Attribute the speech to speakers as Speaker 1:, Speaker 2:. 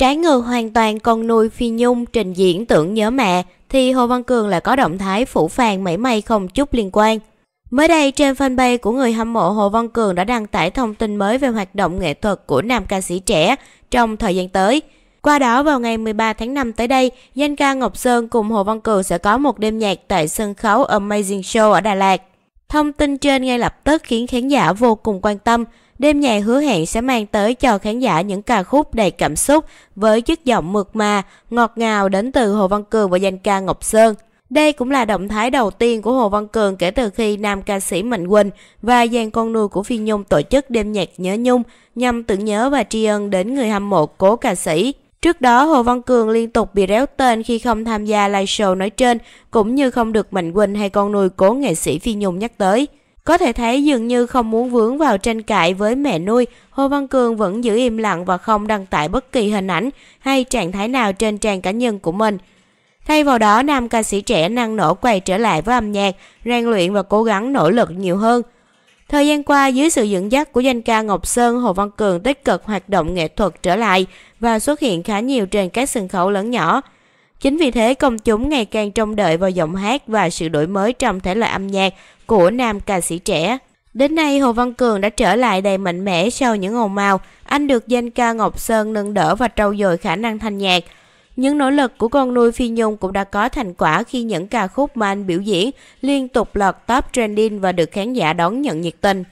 Speaker 1: Trái ngược hoàn toàn con nuôi Phi Nhung trình diễn tưởng nhớ mẹ thì Hồ Văn Cường lại có động thái phủ phàng mảy may không chút liên quan. Mới đây trên fanpage của người hâm mộ Hồ Văn Cường đã đăng tải thông tin mới về hoạt động nghệ thuật của nam ca sĩ trẻ trong thời gian tới. Qua đó vào ngày 13 tháng 5 tới đây, danh ca Ngọc Sơn cùng Hồ Văn Cường sẽ có một đêm nhạc tại sân khấu Amazing Show ở Đà Lạt. Thông tin trên ngay lập tức khiến khán giả vô cùng quan tâm, Đêm nhạc hứa hẹn sẽ mang tới cho khán giả những ca khúc đầy cảm xúc với chất giọng mượt mà, ngọt ngào đến từ Hồ Văn Cường và danh ca Ngọc Sơn. Đây cũng là động thái đầu tiên của Hồ Văn Cường kể từ khi nam ca sĩ Mạnh Quỳnh và dàn con nuôi của Phi Nhung tổ chức đêm nhạc nhớ nhung nhằm tưởng nhớ và tri ân đến người hâm mộ cố ca sĩ. Trước đó, Hồ Văn Cường liên tục bị réo tên khi không tham gia live show nói trên, cũng như không được Mạnh Quỳnh hay con nuôi cố nghệ sĩ Phi Nhung nhắc tới. Có thể thấy dường như không muốn vướng vào tranh cãi với mẹ nuôi, Hồ Văn Cường vẫn giữ im lặng và không đăng tải bất kỳ hình ảnh hay trạng thái nào trên trang cá nhân của mình. Thay vào đó, nam ca sĩ trẻ năng nổ quay trở lại với âm nhạc, rèn luyện và cố gắng nỗ lực nhiều hơn. Thời gian qua, dưới sự dẫn dắt của danh ca Ngọc Sơn, Hồ Văn Cường tích cực hoạt động nghệ thuật trở lại và xuất hiện khá nhiều trên các sân khấu lớn nhỏ. Chính vì thế công chúng ngày càng trông đợi vào giọng hát và sự đổi mới trong thể loại âm nhạc của nam ca sĩ trẻ. Đến nay, Hồ Văn Cường đã trở lại đầy mạnh mẽ sau những ồn mào. Anh được danh ca Ngọc Sơn nâng đỡ và trau dồi khả năng thanh nhạc. Những nỗ lực của con nuôi Phi Nhung cũng đã có thành quả khi những ca khúc mà anh biểu diễn liên tục lọt top trending và được khán giả đón nhận nhiệt tình.